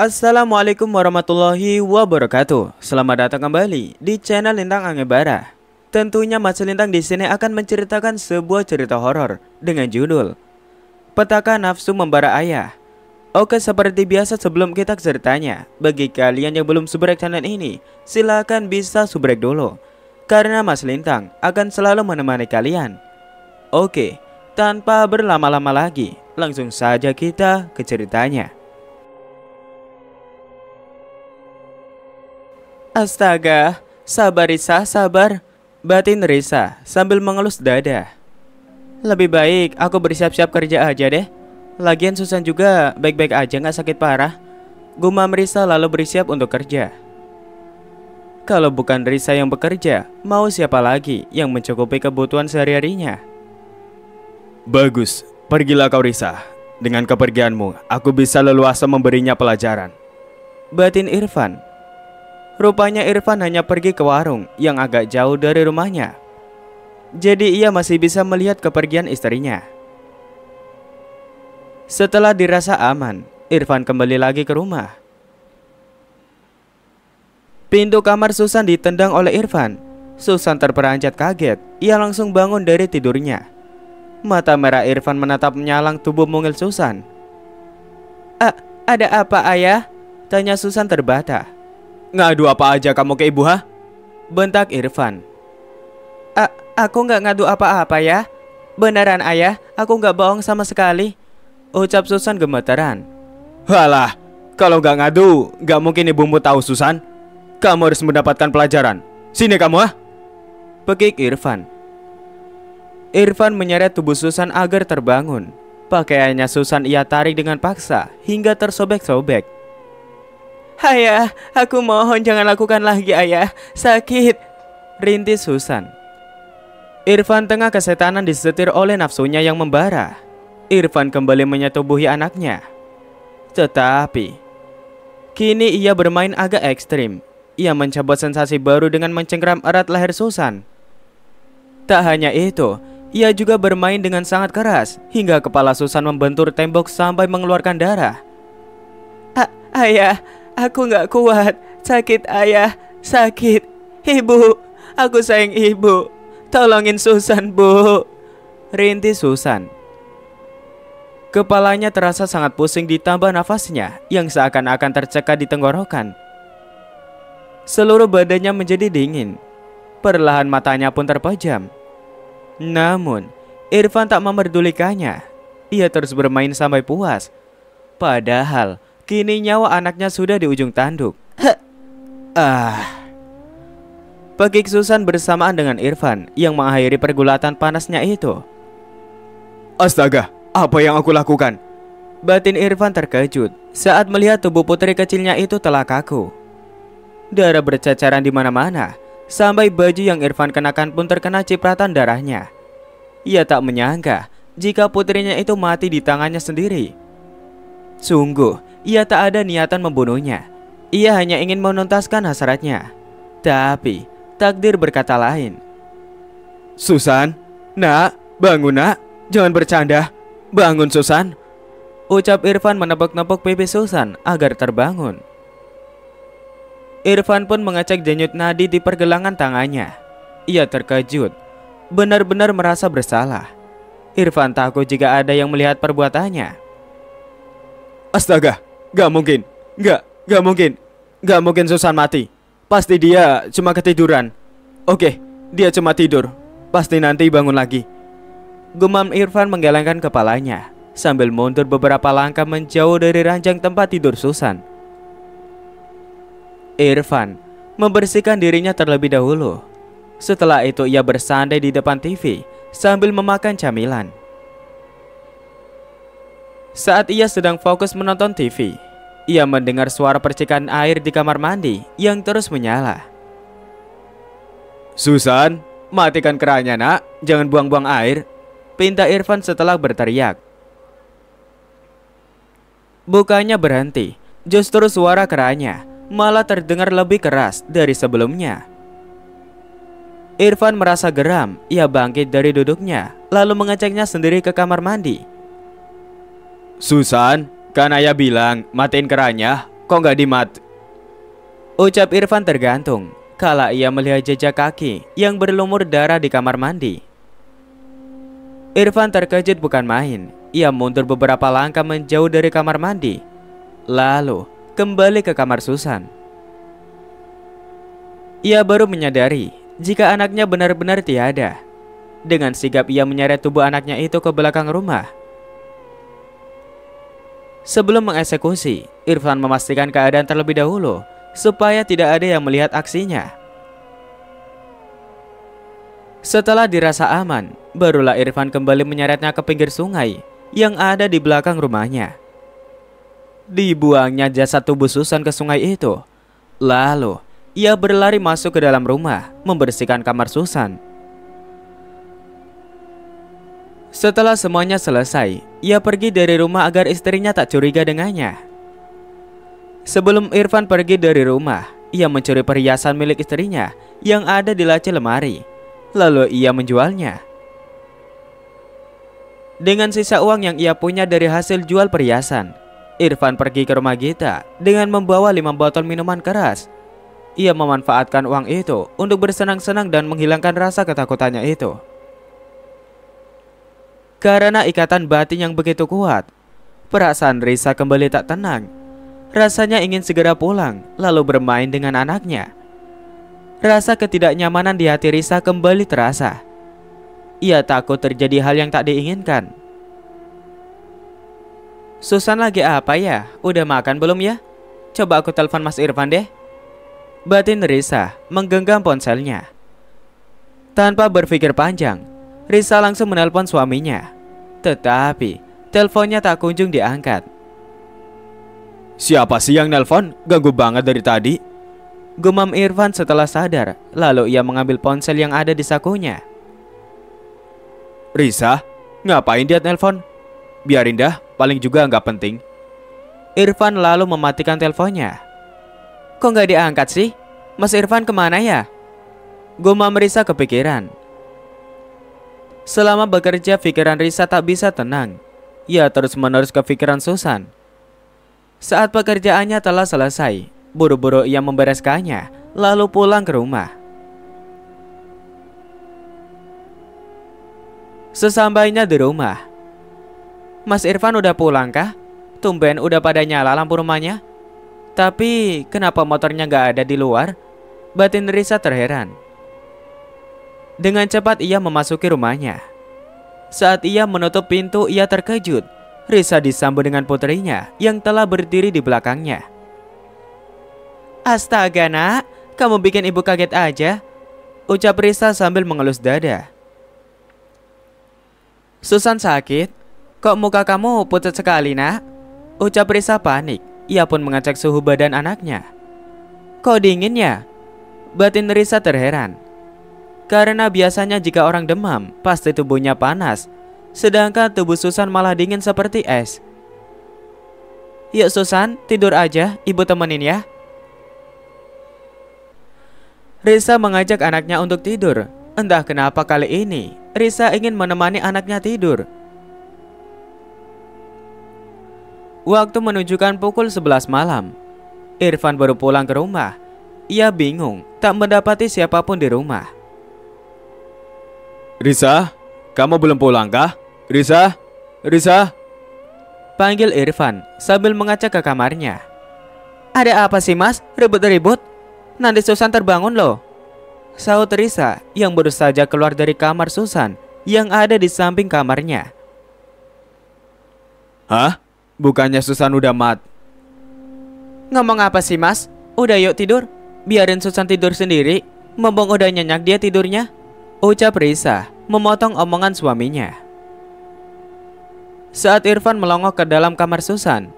Assalamualaikum warahmatullahi wabarakatuh. Selamat datang kembali di channel Lintang Angebara. Tentunya Mas Lintang di sini akan menceritakan sebuah cerita horor dengan judul Petaka Nafsu Membara Ayah. Oke, seperti biasa sebelum kita ceritanya, bagi kalian yang belum subscribe channel ini, silahkan bisa subscribe dulu. Karena Mas Lintang akan selalu menemani kalian. Oke, tanpa berlama-lama lagi, langsung saja kita ke ceritanya. Astaga, sabar Risa, sabar. Batin Risa sambil mengelus dada. Lebih baik aku bersiap-siap kerja aja deh. Lagian Susan juga baik-baik aja nggak sakit parah. Gumam Risa lalu bersiap untuk kerja. Kalau bukan Risa yang bekerja, mau siapa lagi yang mencukupi kebutuhan sehari-harinya? Bagus, pergilah kau Risa. Dengan kepergianmu, aku bisa leluasa memberinya pelajaran. Batin Irfan Rupanya Irfan hanya pergi ke warung yang agak jauh dari rumahnya. Jadi ia masih bisa melihat kepergian istrinya. Setelah dirasa aman, Irfan kembali lagi ke rumah. Pintu kamar Susan ditendang oleh Irfan. Susan terperanjat kaget. Ia langsung bangun dari tidurnya. Mata merah Irfan menatap menyalang tubuh mungil Susan. Eh, "Ada apa, Ayah?" tanya Susan terbata. Ngadu apa aja kamu ke ibu ha? Bentak Irfan. A aku nggak ngadu apa-apa ya. Beneran ayah, aku nggak bohong sama sekali. Ucap Susan gemeteran Halah, kalau nggak ngadu, nggak mungkin ibumu tahu Susan. Kamu harus mendapatkan pelajaran. Sini kamu ha. Pekik Irfan. Irfan menyeret tubuh Susan agar terbangun. Pakaiannya Susan ia tarik dengan paksa hingga tersobek-sobek. Ayah, aku mohon jangan lakukan lagi ayah. Sakit. Rintis Susan. Irfan tengah kesetanan disetir oleh nafsunya yang membara. Irfan kembali menyetubuhi anaknya. Tetapi, kini ia bermain agak ekstrim. Ia mencoba sensasi baru dengan mencengkram erat leher Susan. Tak hanya itu, ia juga bermain dengan sangat keras hingga kepala Susan membentur tembok sampai mengeluarkan darah. A ayah, Aku gak kuat. Sakit ayah, sakit. Ibu, aku sayang ibu. Tolongin Susan, Bu. Rintis Susan. Kepalanya terasa sangat pusing ditambah nafasnya yang seakan-akan tercekat di tenggorokan. Seluruh badannya menjadi dingin. Perlahan matanya pun terpejam. Namun, Irfan tak memerdulikannya. Ia terus bermain sampai puas. Padahal, Kini nyawa anaknya sudah di ujung tanduk. Ah. Pekik Susan bersamaan dengan Irfan yang mengakhiri pergulatan panasnya itu. Astaga, apa yang aku lakukan? Batin Irfan terkejut saat melihat tubuh putri kecilnya itu telah kaku. Darah berceceran di mana-mana, sampai baju yang Irfan kenakan pun terkena cipratan darahnya. Ia tak menyangka jika putrinya itu mati di tangannya sendiri. Sungguh, ia tak ada niatan membunuhnya. Ia hanya ingin menuntaskan hasratnya. Tapi, takdir berkata lain. Susan, nak, bangun nak, jangan bercanda. Bangun Susan. Ucap Irfan menepuk-nepuk pipi Susan agar terbangun. Irfan pun mengecek denyut nadi di pergelangan tangannya. Ia terkejut, benar-benar merasa bersalah. Irfan takut jika ada yang melihat perbuatannya. Astaga, Gak mungkin. Gak, gak mungkin. Gak mungkin Susan mati. Pasti dia cuma ketiduran. Oke, dia cuma tidur. Pasti nanti bangun lagi. Gumam Irfan menggelengkan kepalanya sambil mundur beberapa langkah menjauh dari ranjang tempat tidur Susan. Irfan membersihkan dirinya terlebih dahulu. Setelah itu ia bersandai di depan TV sambil memakan camilan. Saat ia sedang fokus menonton TV, ia mendengar suara percikan air di kamar mandi yang terus menyala. Susan, matikan kerannya nak, jangan buang-buang air. Pinta Irfan setelah berteriak. Bukannya berhenti, justru suara kerannya malah terdengar lebih keras dari sebelumnya. Irfan merasa geram, ia bangkit dari duduknya, lalu mengeceknya sendiri ke kamar mandi. Susan, Kan ayah bilang, matiin kerannya. kok nggak dimat? Ucap Irfan tergantung, kala ia melihat jejak kaki yang berlumur darah di kamar mandi. Irfan terkejut bukan main, ia mundur beberapa langkah menjauh dari kamar mandi. Lalu, kembali ke kamar Susan. Ia baru menyadari jika anaknya benar-benar tiada. Dengan sigap ia menyeret tubuh anaknya itu ke belakang rumah. Sebelum mengeksekusi, Irfan memastikan keadaan terlebih dahulu supaya tidak ada yang melihat aksinya. Setelah dirasa aman, barulah Irfan kembali menyeretnya ke pinggir sungai yang ada di belakang rumahnya. Dibuangnya jasad tubuh Susan ke sungai itu. Lalu, ia berlari masuk ke dalam rumah, membersihkan kamar Susan. Setelah semuanya selesai, ia pergi dari rumah agar istrinya tak curiga dengannya. Sebelum Irfan pergi dari rumah, ia mencuri perhiasan milik istrinya yang ada di laci lemari. Lalu ia menjualnya. Dengan sisa uang yang ia punya dari hasil jual perhiasan, Irfan pergi ke rumah Gita dengan membawa lima botol minuman keras. Ia memanfaatkan uang itu untuk bersenang-senang dan menghilangkan rasa ketakutannya itu karena ikatan batin yang begitu kuat. Perasaan Risa kembali tak tenang. Rasanya ingin segera pulang, lalu bermain dengan anaknya. Rasa ketidaknyamanan di hati Risa kembali terasa. Ia takut terjadi hal yang tak diinginkan. Susan lagi apa ya? Udah makan belum ya? Coba aku telepon Mas Irfan deh. Batin Risa menggenggam ponselnya. Tanpa berpikir panjang, Risa langsung menelpon suaminya. Tetapi, teleponnya tak kunjung diangkat. Siapa sih yang nelpon? Ganggu banget dari tadi. Gumam Irfan setelah sadar, lalu ia mengambil ponsel yang ada di sakunya. Risa, ngapain dia nelpon? Biarin dah, paling juga nggak penting. Irfan lalu mematikan teleponnya. Kok nggak diangkat sih? Mas Irfan kemana ya? Gumam Risa kepikiran. Selama bekerja, pikiran Risa tak bisa tenang. Ia terus-menerus pikiran Susan. Saat pekerjaannya telah selesai, buru-buru ia membereskannya, lalu pulang ke rumah. Sesampainya di rumah, Mas Irfan udah pulang kah? Tumben udah pada nyala lampu rumahnya? Tapi kenapa motornya gak ada di luar? Batin Risa terheran. Dengan cepat ia memasuki rumahnya. Saat ia menutup pintu, ia terkejut. Risa disambut dengan putrinya yang telah berdiri di belakangnya. Astaga nak, kamu bikin ibu kaget aja. Ucap Risa sambil mengelus dada. Susan sakit? Kok muka kamu pucat sekali nak? Ucap Risa panik. Ia pun mengecek suhu badan anaknya. Kok dingin ya? Batin Risa terheran. Karena biasanya jika orang demam, pasti tubuhnya panas. Sedangkan tubuh Susan malah dingin seperti es. Yuk Susan, tidur aja, ibu temenin ya. Risa mengajak anaknya untuk tidur. Entah kenapa kali ini, Risa ingin menemani anaknya tidur. Waktu menunjukkan pukul 11 malam. Irfan baru pulang ke rumah. Ia bingung, tak mendapati siapapun di rumah. Risa, kamu belum pulang kah? Risa, Risa. Panggil Irfan sambil mengacak ke kamarnya. Ada apa sih mas? Ribut-ribut? Nanti Susan terbangun loh. Saut Risa yang baru saja keluar dari kamar Susan yang ada di samping kamarnya. Hah? Bukannya Susan udah mat? Ngomong apa sih mas? Udah yuk tidur. Biarin Susan tidur sendiri. Membong udah nyenyak dia tidurnya. Ucap Risa memotong omongan suaminya. Saat Irfan melongok ke dalam kamar Susan,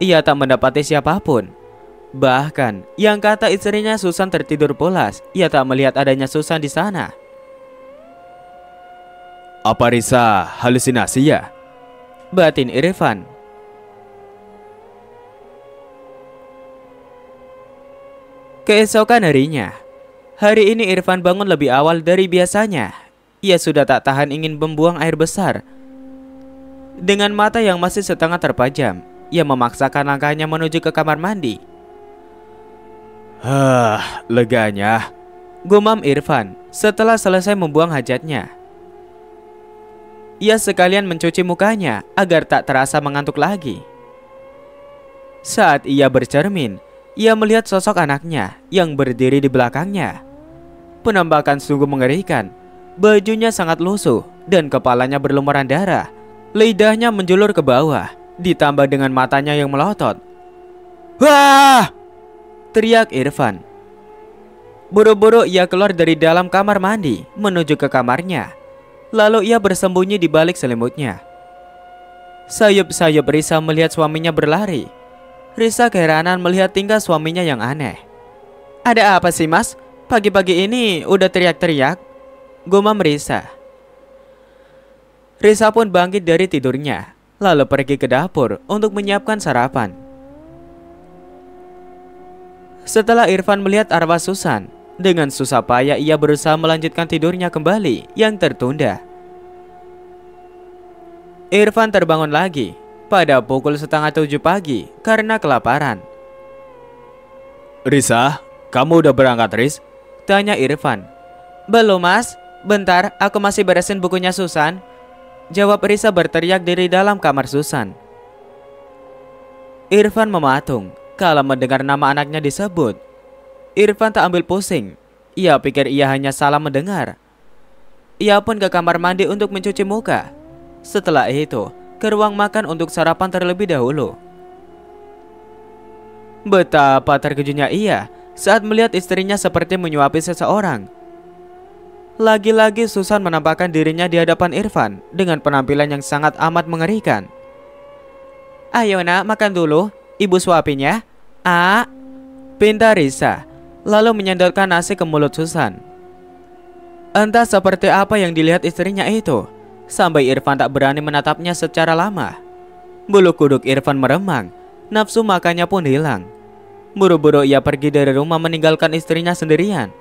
ia tak mendapati siapapun. Bahkan, yang kata istrinya Susan tertidur pulas, ia tak melihat adanya Susan di sana. Apa Risa halusinasi ya? Batin Irfan. Keesokan harinya, Hari ini Irfan bangun lebih awal dari biasanya. Ia sudah tak tahan ingin membuang air besar. Dengan mata yang masih setengah terpajam, ia memaksakan langkahnya menuju ke kamar mandi. Hah, leganya. Gumam Irfan setelah selesai membuang hajatnya. Ia sekalian mencuci mukanya agar tak terasa mengantuk lagi. Saat ia bercermin, ia melihat sosok anaknya yang berdiri di belakangnya. Penampakan sungguh mengerikan. Bajunya sangat lusuh dan kepalanya berlumuran darah. Lidahnya menjulur ke bawah, ditambah dengan matanya yang melotot. Wah! Teriak Irfan. Buru-buru ia keluar dari dalam kamar mandi menuju ke kamarnya. Lalu ia bersembunyi di balik selimutnya. Sayup-sayup Risa melihat suaminya berlari Risa keheranan melihat tingkah suaminya yang aneh. Ada apa sih mas? Pagi-pagi ini udah teriak-teriak? Gumam Risa. Risa pun bangkit dari tidurnya, lalu pergi ke dapur untuk menyiapkan sarapan. Setelah Irfan melihat arwah Susan, dengan susah payah ia berusaha melanjutkan tidurnya kembali yang tertunda. Irfan terbangun lagi pada pukul setengah tujuh pagi karena kelaparan. Risa, kamu udah berangkat, Riz? Tanya Irfan. Belum, Mas. Bentar, aku masih beresin bukunya Susan. Jawab Risa berteriak dari dalam kamar Susan. Irfan mematung kalau mendengar nama anaknya disebut. Irfan tak ambil pusing. Ia pikir ia hanya salah mendengar. Ia pun ke kamar mandi untuk mencuci muka. Setelah itu, ke ruang makan untuk sarapan terlebih dahulu. Betapa terkejutnya ia saat melihat istrinya seperti menyuapi seseorang. Lagi-lagi Susan menampakkan dirinya di hadapan Irfan dengan penampilan yang sangat amat mengerikan. Ayo nak makan dulu, ibu suapinya. A, pinta Risa, lalu menyendotkan nasi ke mulut Susan. Entah seperti apa yang dilihat istrinya itu, sampai Irfan tak berani menatapnya secara lama. Bulu kuduk Irfan meremang, nafsu makannya pun hilang. Buru-buru ia pergi dari rumah meninggalkan istrinya sendirian.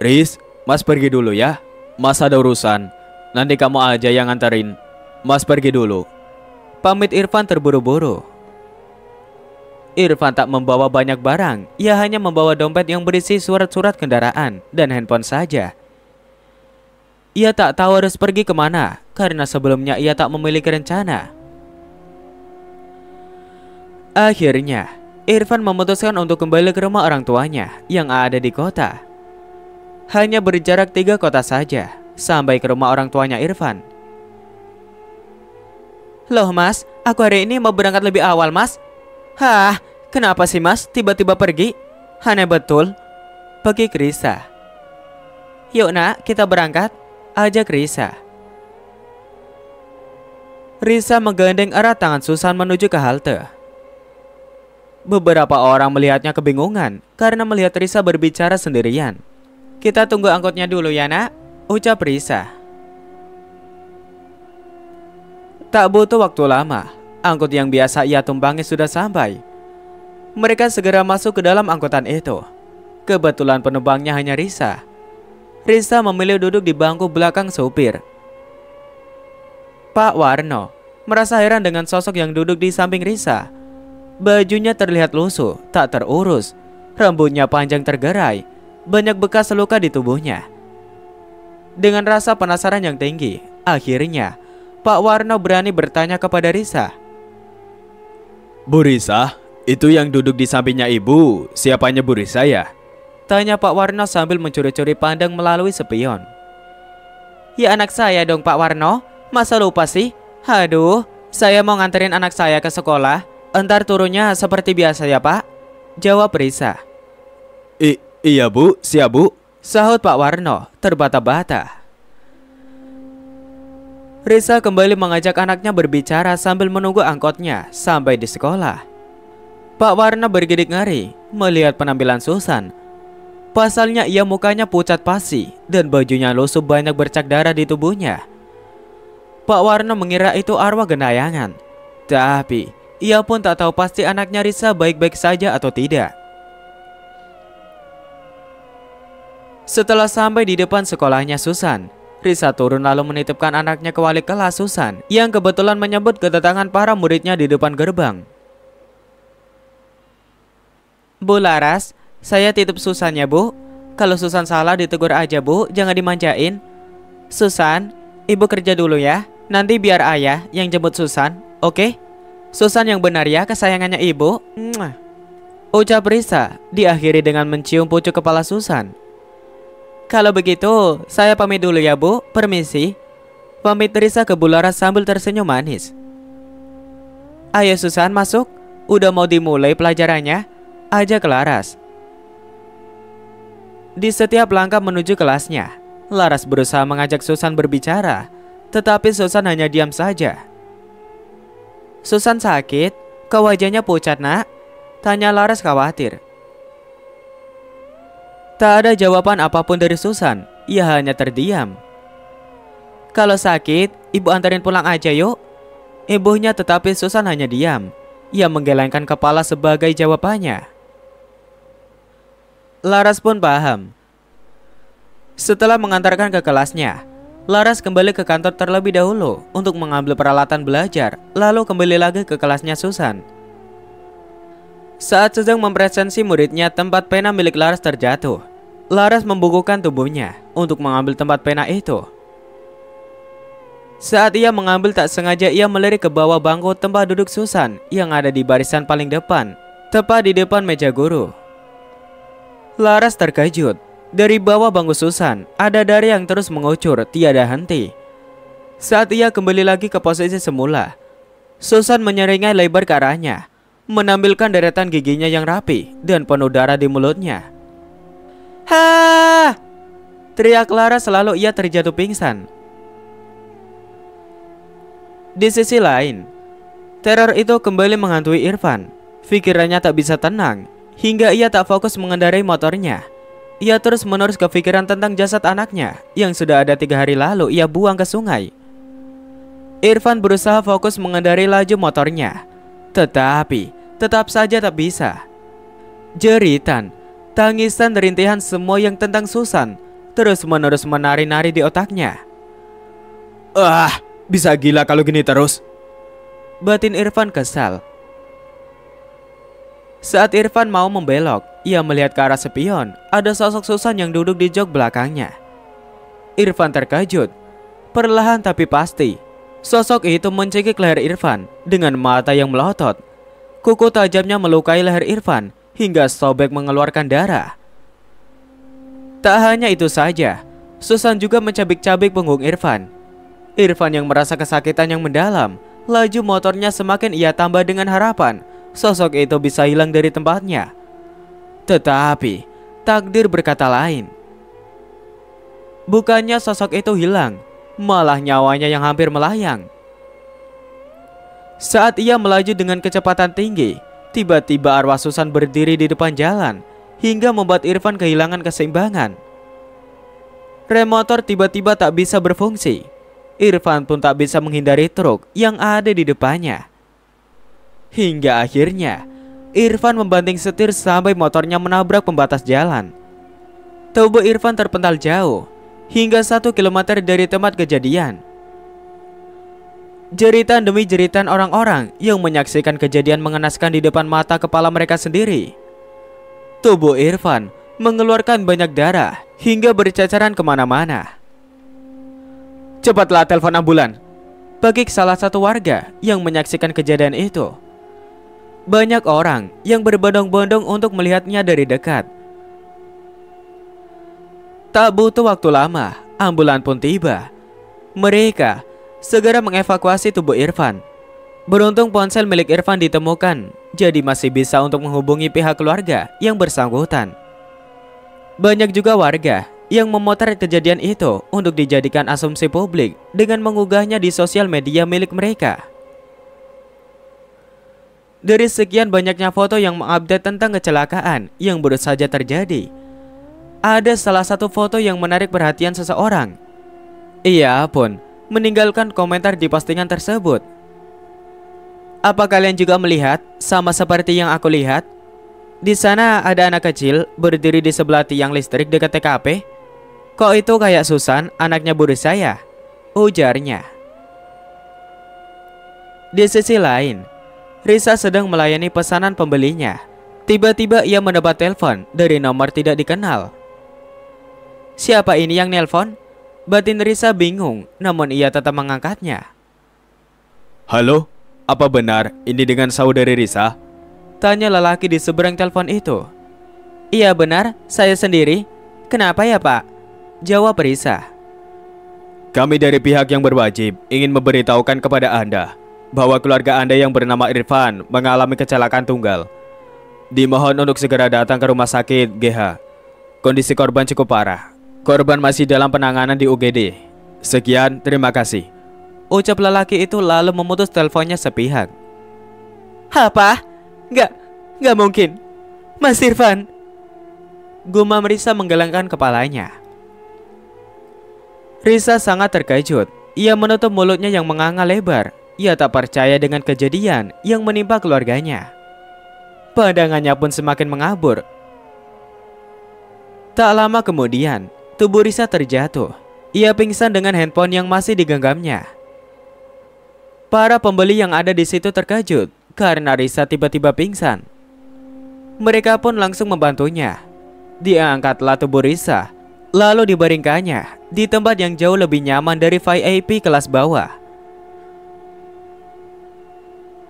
Riz, Mas pergi dulu ya. Mas ada urusan. Nanti kamu aja yang nganterin. Mas pergi dulu. Pamit Irfan terburu-buru. Irfan tak membawa banyak barang. Ia hanya membawa dompet yang berisi surat-surat kendaraan dan handphone saja. Ia tak tahu harus pergi kemana karena sebelumnya ia tak memiliki rencana. Akhirnya, Irfan memutuskan untuk kembali ke rumah orang tuanya yang ada di kota. Hanya berjarak tiga kota saja sampai ke rumah orang tuanya Irfan. Loh mas, aku hari ini mau berangkat lebih awal mas. Hah, kenapa sih mas tiba-tiba pergi? Aneh betul. Pergi Krisa. Yuk nak, kita berangkat. Ajak Risa. Risa menggandeng erat tangan Susan menuju ke halte. Beberapa orang melihatnya kebingungan karena melihat Risa berbicara sendirian. Kita tunggu angkotnya dulu ya nak, ucap Risa. Tak butuh waktu lama, angkut yang biasa ia tumpangi sudah sampai. Mereka segera masuk ke dalam angkutan itu. Kebetulan penumpangnya hanya Risa, Risa memilih duduk di bangku belakang sopir. Pak Warno merasa heran dengan sosok yang duduk di samping Risa. Bajunya terlihat lusuh, tak terurus, rambutnya panjang tergerai, banyak bekas luka di tubuhnya. Dengan rasa penasaran yang tinggi, akhirnya Pak Warno berani bertanya kepada Risa. Bu Risa, itu yang duduk di sampingnya ibu, siapanya Bu Risa ya? Tanya Pak Warno sambil mencuri-curi pandang melalui sepion. Ya anak saya dong Pak Warno, masa lupa sih? Aduh, saya mau nganterin anak saya ke sekolah. Entar turunnya seperti biasa ya Pak? Jawab Risa. I iya Bu, siap Bu. Sahut Pak Warno, terbata-bata. Risa kembali mengajak anaknya berbicara sambil menunggu angkotnya sampai di sekolah. Pak Warno bergidik ngari melihat penampilan Susan Pasalnya ia mukanya pucat pasi dan bajunya lusuh banyak bercak darah di tubuhnya. Pak Warno mengira itu arwah genayangan. Tapi, ia pun tak tahu pasti anaknya Risa baik-baik saja atau tidak. Setelah sampai di depan sekolahnya Susan, Risa turun lalu menitipkan anaknya ke wali kelas Susan yang kebetulan menyebut kedatangan para muridnya di depan gerbang. Bu Laras, saya titip Susan ya bu Kalau Susan salah ditegur aja bu Jangan dimanjain Susan Ibu kerja dulu ya Nanti biar ayah yang jemput Susan Oke okay? Susan yang benar ya kesayangannya ibu Mwah. Ucap Risa diakhiri dengan mencium pucuk kepala Susan Kalau begitu saya pamit dulu ya bu Permisi Pamit Risa ke Bularas sambil tersenyum manis Ayo Susan masuk Udah mau dimulai pelajarannya Ajak Laras di setiap langkah menuju kelasnya, Laras berusaha mengajak Susan berbicara, tetapi Susan hanya diam saja. Susan sakit, ke wajahnya pucat nak? Tanya Laras khawatir. Tak ada jawaban apapun dari Susan, ia hanya terdiam. Kalau sakit, ibu antarin pulang aja yuk. Ibunya tetapi Susan hanya diam. Ia menggelengkan kepala sebagai jawabannya. Laras pun paham. Setelah mengantarkan ke kelasnya, Laras kembali ke kantor terlebih dahulu untuk mengambil peralatan belajar, lalu kembali lagi ke kelasnya Susan. Saat sedang mempresensi muridnya tempat pena milik Laras terjatuh, Laras membukukan tubuhnya untuk mengambil tempat pena itu. Saat ia mengambil tak sengaja ia melirik ke bawah bangku tempat duduk Susan yang ada di barisan paling depan, tepat di depan meja guru. Laras terkejut. Dari bawah bangku Susan, ada darah yang terus mengucur tiada henti. Saat ia kembali lagi ke posisi semula, Susan menyeringai lebar ke arahnya, menampilkan deretan giginya yang rapi dan penuh darah di mulutnya. Ha! Teriak Laras selalu ia terjatuh pingsan. Di sisi lain, teror itu kembali menghantui Irfan. Pikirannya tak bisa tenang hingga ia tak fokus mengendarai motornya. Ia terus menerus kepikiran tentang jasad anaknya yang sudah ada tiga hari lalu ia buang ke sungai. Irfan berusaha fokus mengendarai laju motornya, tetapi tetap saja tak bisa. Jeritan, tangisan rintihan semua yang tentang Susan terus menerus menari-nari di otaknya. Ah, bisa gila kalau gini terus. Batin Irfan kesal saat Irfan mau membelok, ia melihat ke arah spion ada sosok Susan yang duduk di jok belakangnya. Irfan terkejut. Perlahan tapi pasti, sosok itu mencekik leher Irfan dengan mata yang melotot. Kuku tajamnya melukai leher Irfan hingga sobek mengeluarkan darah. Tak hanya itu saja, Susan juga mencabik-cabik punggung Irfan. Irfan yang merasa kesakitan yang mendalam, laju motornya semakin ia tambah dengan harapan – sosok itu bisa hilang dari tempatnya. Tetapi, takdir berkata lain. Bukannya sosok itu hilang, malah nyawanya yang hampir melayang. Saat ia melaju dengan kecepatan tinggi, tiba-tiba arwah Susan berdiri di depan jalan hingga membuat Irfan kehilangan keseimbangan. Rem motor tiba-tiba tak bisa berfungsi. Irfan pun tak bisa menghindari truk yang ada di depannya. Hingga akhirnya, Irfan membanting setir sampai motornya menabrak pembatas jalan. Tubuh Irfan terpental jauh, hingga satu kilometer dari tempat kejadian. Jeritan demi jeritan orang-orang yang menyaksikan kejadian mengenaskan di depan mata kepala mereka sendiri. Tubuh Irfan mengeluarkan banyak darah hingga bercacaran kemana-mana. Cepatlah telepon ambulan, bagi salah satu warga yang menyaksikan kejadian itu. Banyak orang yang berbondong-bondong untuk melihatnya dari dekat. Tak butuh waktu lama, ambulan pun tiba. Mereka segera mengevakuasi tubuh Irfan. Beruntung ponsel milik Irfan ditemukan, jadi masih bisa untuk menghubungi pihak keluarga yang bersangkutan. Banyak juga warga yang memotret kejadian itu untuk dijadikan asumsi publik dengan mengunggahnya di sosial media milik mereka dari sekian banyaknya foto yang mengupdate tentang kecelakaan yang baru saja terjadi. Ada salah satu foto yang menarik perhatian seseorang. Ia pun meninggalkan komentar di postingan tersebut. Apa kalian juga melihat sama seperti yang aku lihat? Di sana ada anak kecil berdiri di sebelah tiang listrik dekat TKP. Kok itu kayak Susan, anaknya buruh saya? Ujarnya. Di sisi lain, Risa sedang melayani pesanan pembelinya. Tiba-tiba ia mendapat telepon dari nomor tidak dikenal. Siapa ini yang nelpon? Batin Risa bingung, namun ia tetap mengangkatnya. Halo, apa benar ini dengan saudari Risa? Tanya lelaki di seberang telepon itu. Iya benar, saya sendiri. Kenapa ya pak? Jawab Risa. Kami dari pihak yang berwajib ingin memberitahukan kepada Anda bahwa keluarga Anda yang bernama Irfan mengalami kecelakaan tunggal. Dimohon untuk segera datang ke rumah sakit GH. Kondisi korban cukup parah. Korban masih dalam penanganan di UGD. Sekian, terima kasih. Ucap lelaki itu lalu memutus teleponnya sepihak. Apa? Nggak, nggak mungkin. Mas Irfan. Gumam Risa menggelengkan kepalanya. Risa sangat terkejut. Ia menutup mulutnya yang menganga lebar ia tak percaya dengan kejadian yang menimpa keluarganya. Pandangannya pun semakin mengabur. Tak lama kemudian, tubuh Risa terjatuh. Ia pingsan dengan handphone yang masih digenggamnya. Para pembeli yang ada di situ terkejut karena Risa tiba-tiba pingsan. Mereka pun langsung membantunya. Diangkatlah tubuh Risa, lalu dibaringkannya di tempat yang jauh lebih nyaman dari VIP kelas bawah.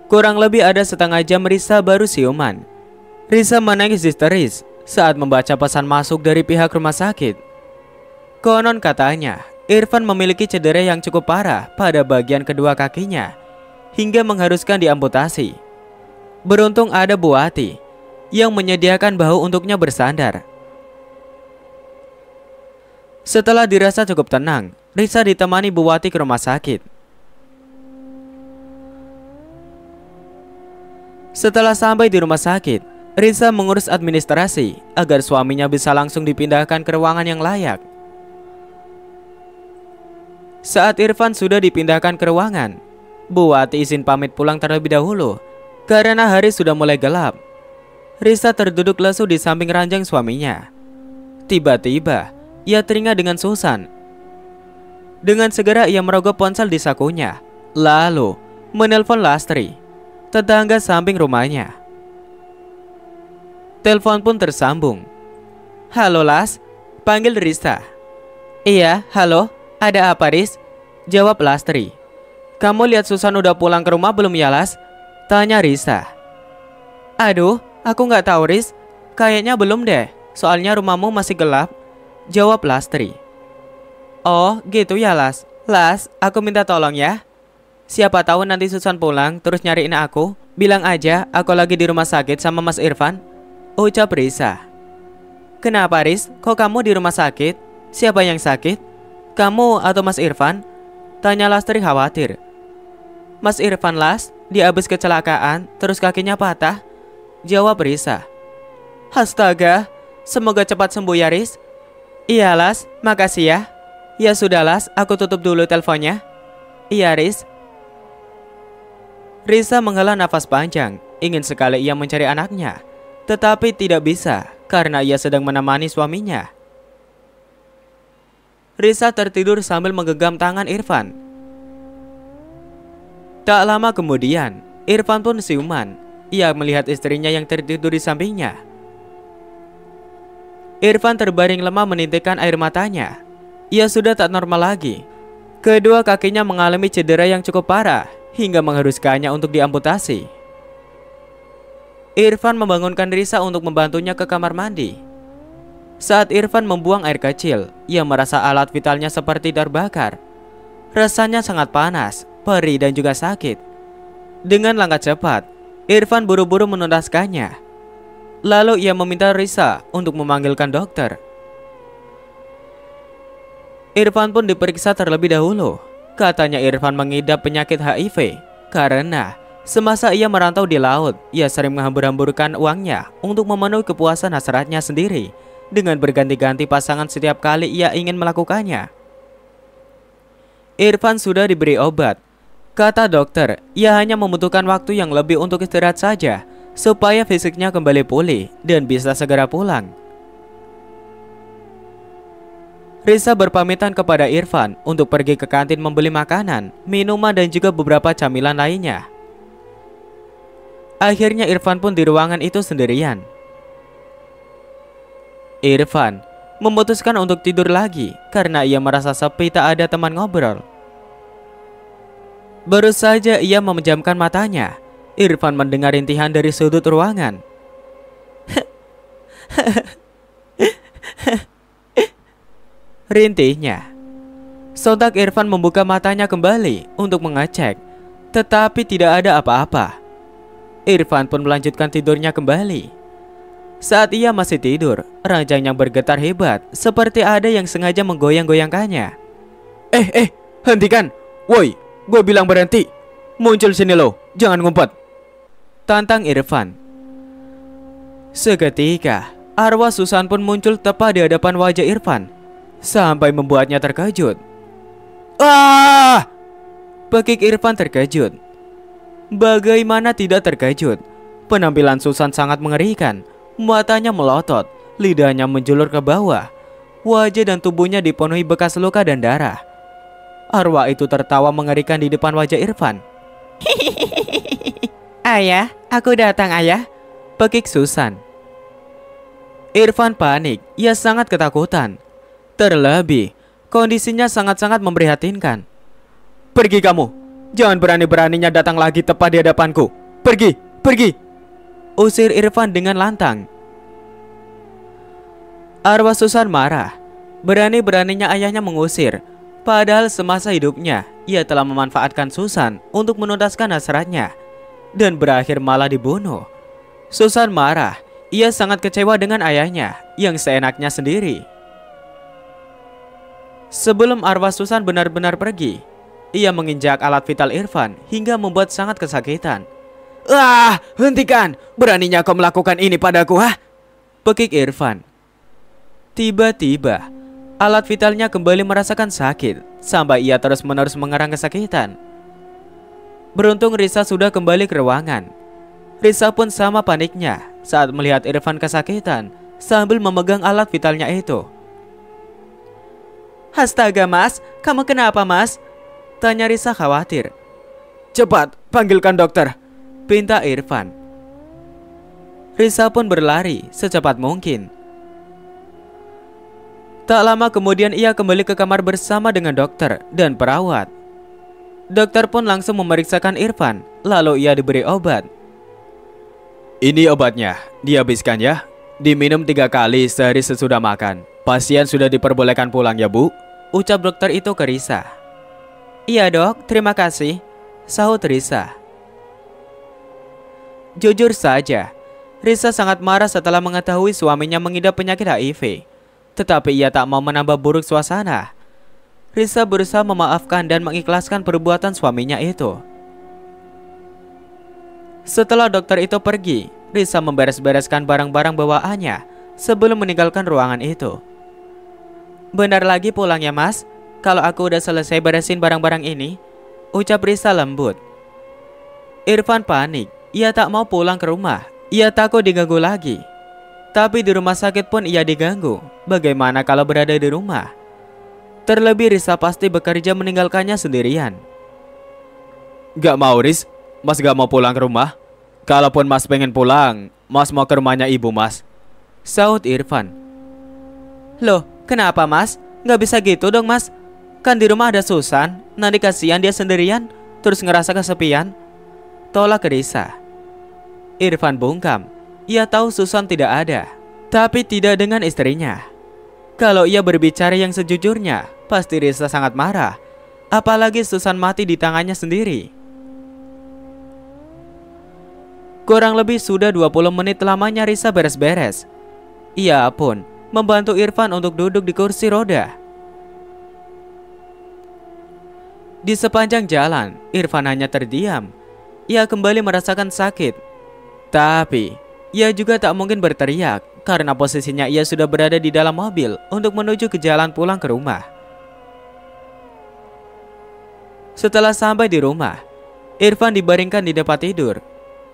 Kurang lebih ada setengah jam Risa baru siuman. Risa menangis histeris saat membaca pesan masuk dari pihak rumah sakit. Konon katanya, Irfan memiliki cedera yang cukup parah pada bagian kedua kakinya, hingga mengharuskan diamputasi. Beruntung ada Bu Ati yang menyediakan bahu untuknya bersandar. Setelah dirasa cukup tenang, Risa ditemani Bu Wati ke rumah sakit. Setelah sampai di rumah sakit, Risa mengurus administrasi agar suaminya bisa langsung dipindahkan ke ruangan yang layak. Saat Irfan sudah dipindahkan ke ruangan, Wati izin pamit pulang terlebih dahulu karena hari sudah mulai gelap. Risa terduduk lesu di samping ranjang suaminya. Tiba-tiba, ia teringat dengan Susan. Dengan segera ia merogoh ponsel di sakunya, lalu menelpon Lastri tetangga samping rumahnya. Telepon pun tersambung. Halo Las, panggil Rista. Iya, halo, ada apa Ris? Jawab Lastri. Kamu lihat Susan udah pulang ke rumah belum ya Las? Tanya Rista. Aduh, aku nggak tahu Ris. Kayaknya belum deh, soalnya rumahmu masih gelap. Jawab Lastri. Oh, gitu ya Las. Las, aku minta tolong ya. Siapa tahu nanti Susan pulang terus nyariin aku. Bilang aja aku lagi di rumah sakit sama Mas Irfan. Ucap Risa. Kenapa Riz? Kok kamu di rumah sakit? Siapa yang sakit? Kamu atau Mas Irfan? Tanya Lastri khawatir. Mas Irfan Las, dia habis kecelakaan terus kakinya patah. Jawab Risa. Astaga, semoga cepat sembuh ya Riz. Iya Las, makasih ya. Ya sudah Las, aku tutup dulu teleponnya. Iya Riz, Risa menghela nafas panjang, ingin sekali ia mencari anaknya, tetapi tidak bisa karena ia sedang menemani suaminya. Risa tertidur sambil menggenggam tangan Irfan. Tak lama kemudian, Irfan pun siuman. Ia melihat istrinya yang tertidur di sampingnya. Irfan terbaring lemah menitikkan air matanya. Ia sudah tak normal lagi. Kedua kakinya mengalami cedera yang cukup parah hingga mengharuskannya untuk diamputasi. Irfan membangunkan Risa untuk membantunya ke kamar mandi. Saat Irfan membuang air kecil, ia merasa alat vitalnya seperti terbakar. Rasanya sangat panas, perih dan juga sakit. Dengan langkah cepat, Irfan buru-buru menuntaskannya. Lalu ia meminta Risa untuk memanggilkan dokter. Irfan pun diperiksa terlebih dahulu. Katanya Irfan mengidap penyakit HIV karena semasa ia merantau di laut, ia sering menghambur-hamburkan uangnya untuk memenuhi kepuasan hasratnya sendiri dengan berganti-ganti pasangan setiap kali ia ingin melakukannya. Irfan sudah diberi obat. Kata dokter, ia hanya membutuhkan waktu yang lebih untuk istirahat saja supaya fisiknya kembali pulih dan bisa segera pulang. Risa berpamitan kepada Irfan untuk pergi ke kantin membeli makanan, minuman dan juga beberapa camilan lainnya. Akhirnya Irfan pun di ruangan itu sendirian. Irfan memutuskan untuk tidur lagi karena ia merasa sepi tak ada teman ngobrol. Baru saja ia memejamkan matanya, Irfan mendengar rintihan dari sudut ruangan. Rintihnya. Sontak Irfan membuka matanya kembali untuk mengecek, tetapi tidak ada apa-apa. Irfan pun melanjutkan tidurnya kembali. Saat ia masih tidur, ranjang yang bergetar hebat seperti ada yang sengaja menggoyang-goyangkannya. Eh, eh, hentikan. Woi, gue bilang berhenti. Muncul sini lo, jangan ngumpet. Tantang Irfan. Seketika, arwah Susan pun muncul tepat di hadapan wajah Irfan sampai membuatnya terkejut. Ah! Pekik Irfan terkejut. Bagaimana tidak terkejut? Penampilan Susan sangat mengerikan. Matanya melotot, lidahnya menjulur ke bawah. Wajah dan tubuhnya dipenuhi bekas luka dan darah. Arwah itu tertawa mengerikan di depan wajah Irfan. Ayah, aku datang ayah. Pekik Susan. Irfan panik, ia sangat ketakutan. Terlebih, kondisinya sangat-sangat memprihatinkan. Pergi kamu. Jangan berani-beraninya datang lagi tepat di hadapanku. Pergi, pergi. Usir Irfan dengan lantang. Arwah Susan marah. Berani-beraninya ayahnya mengusir. Padahal semasa hidupnya, ia telah memanfaatkan Susan untuk menuntaskan hasratnya. Dan berakhir malah dibunuh. Susan marah. Ia sangat kecewa dengan ayahnya yang seenaknya sendiri. Sebelum arwah Susan benar-benar pergi, ia menginjak alat vital Irfan hingga membuat sangat kesakitan. Ah, hentikan! Beraninya kau melakukan ini padaku, ha? Pekik Irfan. Tiba-tiba, alat vitalnya kembali merasakan sakit sampai ia terus-menerus mengerang kesakitan. Beruntung Risa sudah kembali ke ruangan. Risa pun sama paniknya saat melihat Irfan kesakitan sambil memegang alat vitalnya itu. Astaga mas, kamu kenapa mas? Tanya Risa khawatir. Cepat, panggilkan dokter. Pinta Irfan. Risa pun berlari secepat mungkin. Tak lama kemudian ia kembali ke kamar bersama dengan dokter dan perawat. Dokter pun langsung memeriksakan Irfan, lalu ia diberi obat. Ini obatnya, dihabiskan ya. Diminum tiga kali sehari sesudah makan. Pasien sudah diperbolehkan pulang ya bu. Ucap dokter itu ke Risa. Iya dok, terima kasih. Sahut Risa. Jujur saja, Risa sangat marah setelah mengetahui suaminya mengidap penyakit HIV. Tetapi ia tak mau menambah buruk suasana. Risa berusaha memaafkan dan mengikhlaskan perbuatan suaminya itu. Setelah dokter itu pergi, Risa memberes-bereskan barang-barang bawaannya sebelum meninggalkan ruangan itu. Benar lagi pulang ya mas, kalau aku udah selesai beresin barang-barang ini, ucap Risa lembut. Irfan panik, ia tak mau pulang ke rumah, ia takut diganggu lagi. Tapi di rumah sakit pun ia diganggu, bagaimana kalau berada di rumah? Terlebih Risa pasti bekerja meninggalkannya sendirian. Gak mau Riz, mas gak mau pulang ke rumah. Kalaupun mas pengen pulang, mas mau ke rumahnya ibu mas. Saud Irfan. Loh, Kenapa mas? Gak bisa gitu dong mas Kan di rumah ada Susan Nanti kasihan dia sendirian Terus ngerasa kesepian Tolak ke Risa Irfan bungkam Ia tahu Susan tidak ada Tapi tidak dengan istrinya Kalau ia berbicara yang sejujurnya Pasti Risa sangat marah Apalagi Susan mati di tangannya sendiri Kurang lebih sudah 20 menit lamanya Risa beres-beres Ia pun membantu Irfan untuk duduk di kursi roda. Di sepanjang jalan, Irfan hanya terdiam. Ia kembali merasakan sakit. Tapi, ia juga tak mungkin berteriak karena posisinya ia sudah berada di dalam mobil untuk menuju ke jalan pulang ke rumah. Setelah sampai di rumah, Irfan dibaringkan di depan tidur.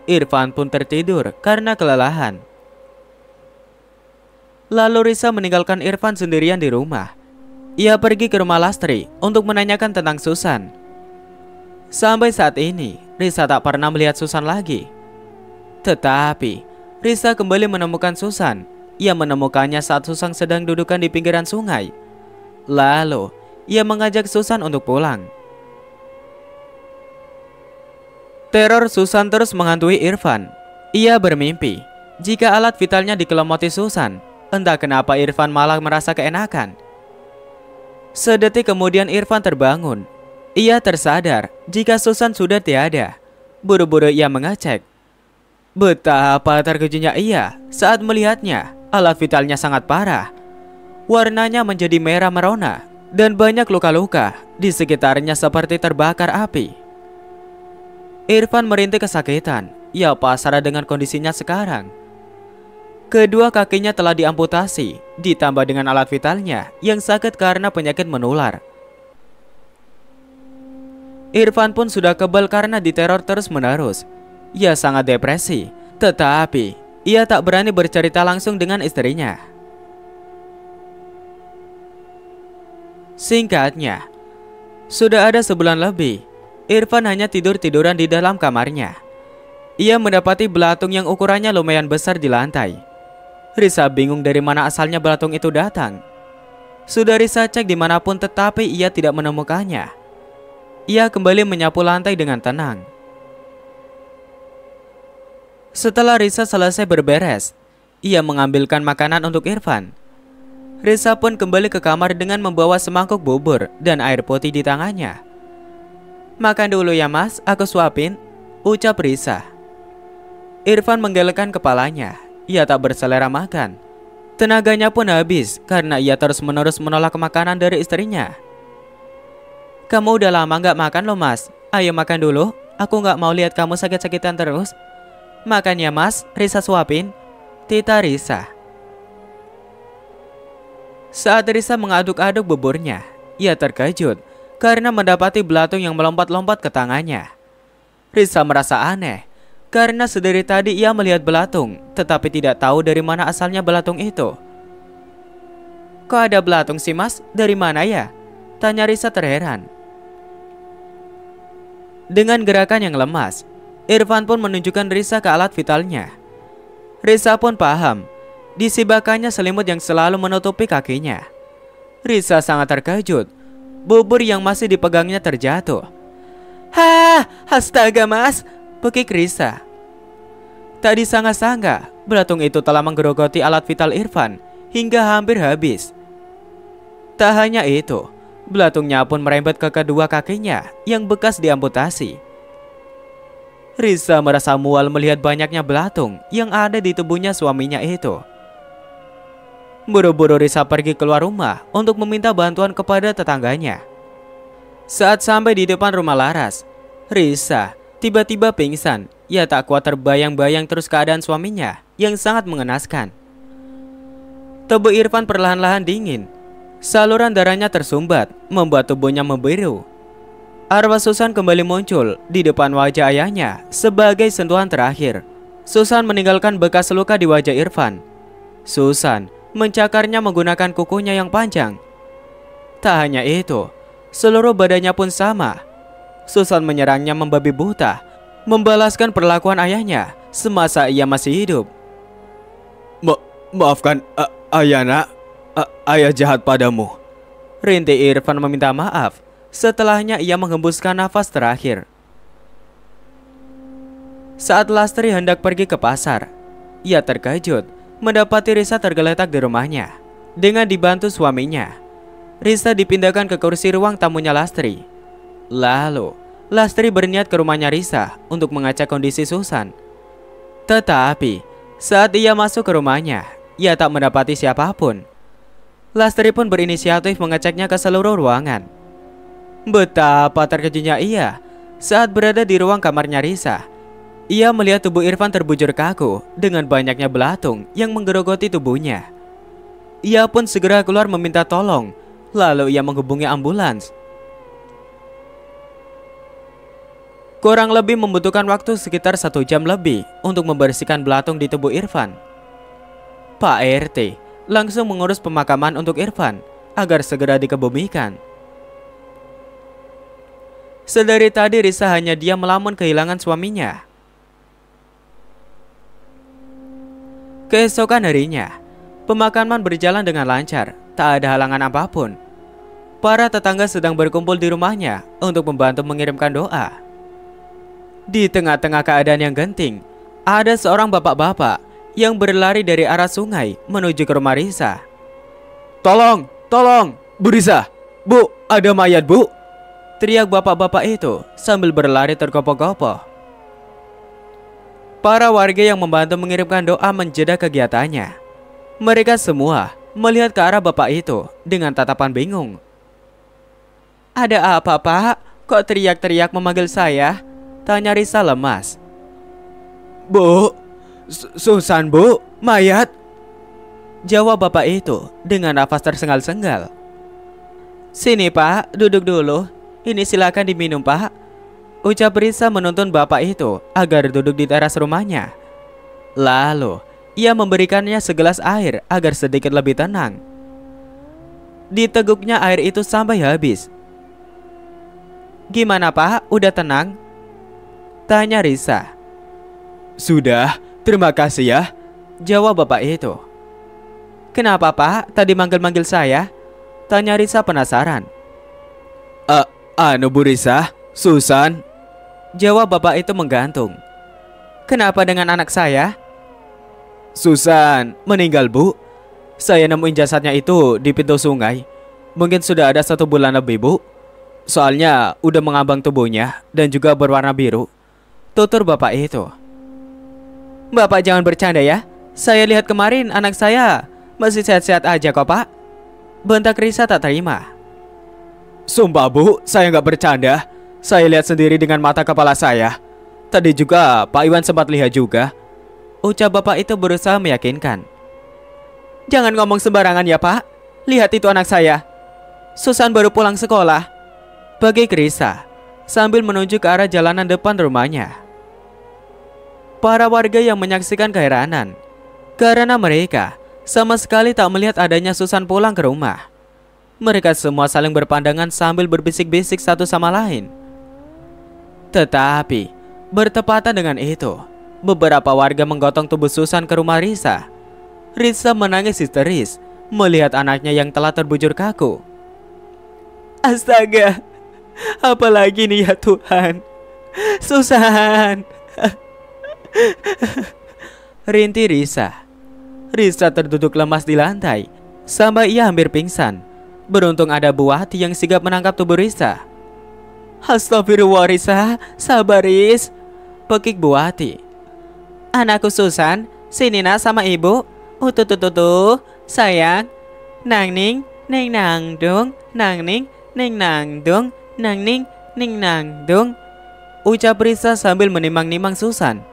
Irfan pun tertidur karena kelelahan. Lalu Risa meninggalkan Irfan sendirian di rumah. Ia pergi ke rumah Lastri untuk menanyakan tentang Susan. Sampai saat ini, Risa tak pernah melihat Susan lagi. Tetapi, Risa kembali menemukan Susan. Ia menemukannya saat Susan sedang dudukan di pinggiran sungai. Lalu, ia mengajak Susan untuk pulang. Teror Susan terus menghantui Irfan. Ia bermimpi jika alat vitalnya dikelomoti Susan Entah kenapa Irfan malah merasa keenakan. Sedetik kemudian Irfan terbangun. Ia tersadar jika Susan sudah tiada. Buru-buru ia mengecek. Betapa terkejutnya ia saat melihatnya. Alat vitalnya sangat parah. Warnanya menjadi merah merona dan banyak luka-luka di sekitarnya seperti terbakar api. Irfan merintih kesakitan. Ia pasrah dengan kondisinya sekarang. Kedua kakinya telah diamputasi, ditambah dengan alat vitalnya yang sakit karena penyakit menular. Irfan pun sudah kebal karena diteror terus-menerus. Ia sangat depresi, tetapi ia tak berani bercerita langsung dengan istrinya. Singkatnya, sudah ada sebulan lebih, Irfan hanya tidur-tiduran di dalam kamarnya. Ia mendapati belatung yang ukurannya lumayan besar di lantai Risa bingung dari mana asalnya belatung itu datang. Sudah Risa cek dimanapun tetapi ia tidak menemukannya. Ia kembali menyapu lantai dengan tenang. Setelah Risa selesai berberes, ia mengambilkan makanan untuk Irfan. Risa pun kembali ke kamar dengan membawa semangkuk bubur dan air putih di tangannya. Makan dulu ya mas, aku suapin, ucap Risa. Irfan menggelengkan kepalanya ia tak berselera makan. Tenaganya pun habis karena ia terus-menerus menolak makanan dari istrinya. Kamu udah lama gak makan loh mas, ayo makan dulu, aku gak mau lihat kamu sakit-sakitan terus. Makan ya mas, Risa suapin. Tita Risa. Saat Risa mengaduk-aduk buburnya, ia terkejut karena mendapati belatung yang melompat-lompat ke tangannya. Risa merasa aneh karena sedari tadi ia melihat belatung, tetapi tidak tahu dari mana asalnya belatung itu. Kok ada belatung sih mas? Dari mana ya? Tanya Risa terheran. Dengan gerakan yang lemas, Irfan pun menunjukkan Risa ke alat vitalnya. Risa pun paham, disibakannya selimut yang selalu menutupi kakinya. Risa sangat terkejut, bubur yang masih dipegangnya terjatuh. Hah, astaga mas, Bekik Risa. Tak disangka-sangka, belatung itu telah menggerogoti alat vital Irfan hingga hampir habis. Tak hanya itu, belatungnya pun merembet ke kedua kakinya yang bekas diamputasi. Risa merasa mual melihat banyaknya belatung yang ada di tubuhnya suaminya itu. Buru-buru Risa pergi keluar rumah untuk meminta bantuan kepada tetangganya. Saat sampai di depan rumah Laras, Risa Tiba-tiba pingsan, ia tak kuat terbayang-bayang terus keadaan suaminya yang sangat mengenaskan. Tubuh Irfan perlahan-lahan dingin. Saluran darahnya tersumbat, membuat tubuhnya membiru. Arwah Susan kembali muncul di depan wajah ayahnya sebagai sentuhan terakhir. Susan meninggalkan bekas luka di wajah Irfan. Susan mencakarnya menggunakan kukunya yang panjang. Tak hanya itu, seluruh badannya pun sama, Susan menyerangnya membabi buta, membalaskan perlakuan ayahnya semasa ia masih hidup. Ma maafkan uh, ayah nak, ayah jahat padamu. Rinti Irfan meminta maaf. Setelahnya ia menghembuskan nafas terakhir. Saat Lastri hendak pergi ke pasar, ia terkejut mendapati Risa tergeletak di rumahnya. Dengan dibantu suaminya, Risa dipindahkan ke kursi ruang tamunya Lastri. Lalu, Lastri berniat ke rumahnya Risa untuk mengacak kondisi Susan. Tetapi, saat ia masuk ke rumahnya, ia tak mendapati siapapun. Lastri pun berinisiatif mengeceknya ke seluruh ruangan. Betapa terkejutnya ia saat berada di ruang kamarnya Risa. Ia melihat tubuh Irfan terbujur kaku dengan banyaknya belatung yang menggerogoti tubuhnya. Ia pun segera keluar meminta tolong, lalu ia menghubungi ambulans Kurang lebih membutuhkan waktu sekitar satu jam lebih untuk membersihkan belatung di tubuh Irfan. Pak e RT langsung mengurus pemakaman untuk Irfan agar segera dikebumikan. Sedari tadi Risa hanya dia melamun kehilangan suaminya. Keesokan harinya, pemakaman berjalan dengan lancar, tak ada halangan apapun. Para tetangga sedang berkumpul di rumahnya untuk membantu mengirimkan doa. Di tengah-tengah keadaan yang genting, ada seorang bapak-bapak yang berlari dari arah sungai menuju ke rumah Risa. Tolong, tolong, Bu Risa, Bu, ada mayat Bu. Teriak bapak-bapak itu sambil berlari tergopoh-gopoh. Para warga yang membantu mengirimkan doa menjeda kegiatannya. Mereka semua melihat ke arah bapak itu dengan tatapan bingung. Ada apa pak? Kok teriak-teriak memanggil saya? Tanya Risa lemas. Bu, Susan bu, mayat. Jawab bapak itu dengan nafas tersengal-sengal. Sini pak, duduk dulu. Ini silakan diminum pak. Ucap Risa menuntun bapak itu agar duduk di teras rumahnya. Lalu, ia memberikannya segelas air agar sedikit lebih tenang. Diteguknya air itu sampai habis. Gimana pak, udah tenang? Tanya Risa. Sudah, terima kasih ya. Jawab bapak itu. Kenapa pak tadi manggil-manggil saya? Tanya Risa penasaran. Uh, anu Bu Risa, Susan. Jawab bapak itu menggantung. Kenapa dengan anak saya? Susan meninggal bu. Saya nemuin jasadnya itu di pintu sungai. Mungkin sudah ada satu bulan lebih bu. Soalnya udah mengambang tubuhnya dan juga berwarna biru. Tutur bapak itu. Bapak jangan bercanda ya. Saya lihat kemarin anak saya masih sehat-sehat aja kok pak. Bentak Risa tak terima. Sumpah bu, saya nggak bercanda. Saya lihat sendiri dengan mata kepala saya. Tadi juga Pak Iwan sempat lihat juga. Ucap bapak itu berusaha meyakinkan. Jangan ngomong sembarangan ya pak. Lihat itu anak saya. Susan baru pulang sekolah. Bagi Krisa, sambil menunjuk ke arah jalanan depan rumahnya. Para warga yang menyaksikan keheranan karena mereka sama sekali tak melihat adanya Susan pulang ke rumah. Mereka semua saling berpandangan sambil berbisik-bisik satu sama lain. Tetapi, bertepatan dengan itu, beberapa warga menggotong tubuh Susan ke rumah Risa. Risa menangis histeris melihat anaknya yang telah terbujur kaku. Astaga, Apalagi nih ya Tuhan. Susan. Rinti Risa. Risa terduduk lemas di lantai sampai ia hampir pingsan. Beruntung ada buah hati yang sigap menangkap tubuh Risa. Astagfirullah Risa, sabar Ris. Pekik buah hati. Anakku Susan, sini nak sama ibu. Ututututu, sayang. Nangning, neng nangdung, nangning, neng nangdung. Nang Ning, Ning Nang Dong. Ucap Risa sambil menimang-nimang Susan.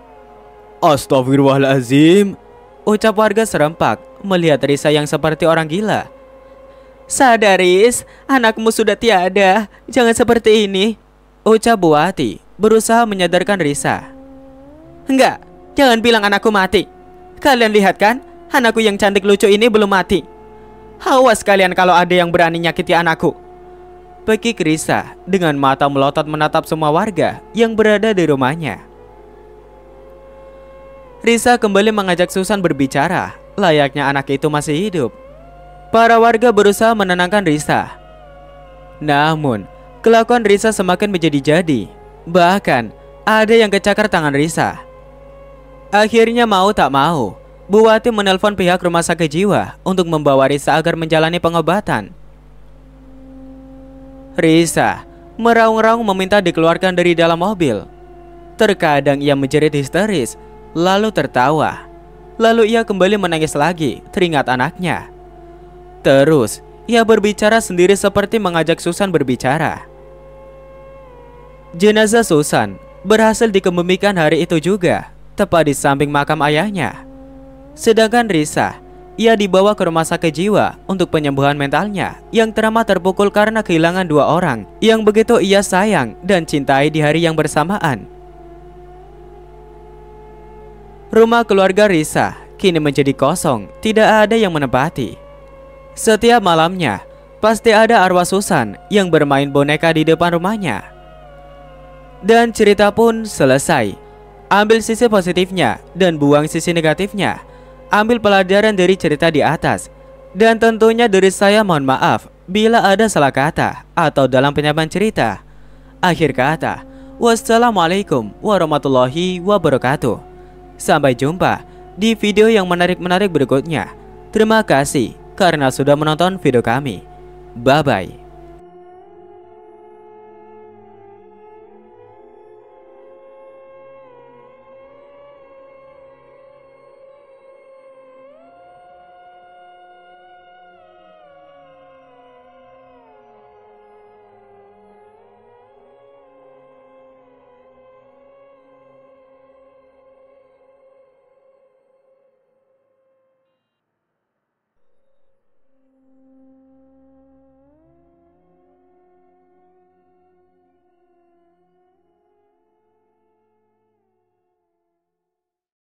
Astaghfirullahalazim. Ucap warga serempak melihat Risa yang seperti orang gila. Sadaris, anakmu sudah tiada. Jangan seperti ini. Ucap Buati berusaha menyadarkan Risa. Enggak, jangan bilang anakku mati. Kalian lihat kan, anakku yang cantik lucu ini belum mati. Awas kalian kalau ada yang berani nyakiti anakku. Peki Krisa dengan mata melotot menatap semua warga yang berada di rumahnya. Risa kembali mengajak Susan berbicara, layaknya anak itu masih hidup. Para warga berusaha menenangkan Risa. Namun, kelakuan Risa semakin menjadi-jadi. Bahkan, ada yang kecakar tangan Risa. Akhirnya mau tak mau, Buwati menelpon pihak rumah sakit jiwa untuk membawa Risa agar menjalani pengobatan. Risa meraung-raung meminta dikeluarkan dari dalam mobil. Terkadang ia menjerit histeris, lalu tertawa. Lalu ia kembali menangis lagi, teringat anaknya. Terus, ia berbicara sendiri seperti mengajak Susan berbicara. Jenazah Susan berhasil dikebumikan hari itu juga, tepat di samping makam ayahnya. Sedangkan Risa ia dibawa ke rumah sakit jiwa untuk penyembuhan mentalnya yang teramat terpukul karena kehilangan dua orang yang begitu ia sayang dan cintai di hari yang bersamaan. Rumah keluarga Risa kini menjadi kosong, tidak ada yang menempati. Setiap malamnya, pasti ada arwah Susan yang bermain boneka di depan rumahnya. Dan cerita pun selesai. Ambil sisi positifnya dan buang sisi negatifnya ambil pelajaran dari cerita di atas. Dan tentunya dari saya mohon maaf bila ada salah kata atau dalam penyampaian cerita. Akhir kata, wassalamualaikum warahmatullahi wabarakatuh. Sampai jumpa di video yang menarik-menarik berikutnya. Terima kasih karena sudah menonton video kami. Bye-bye.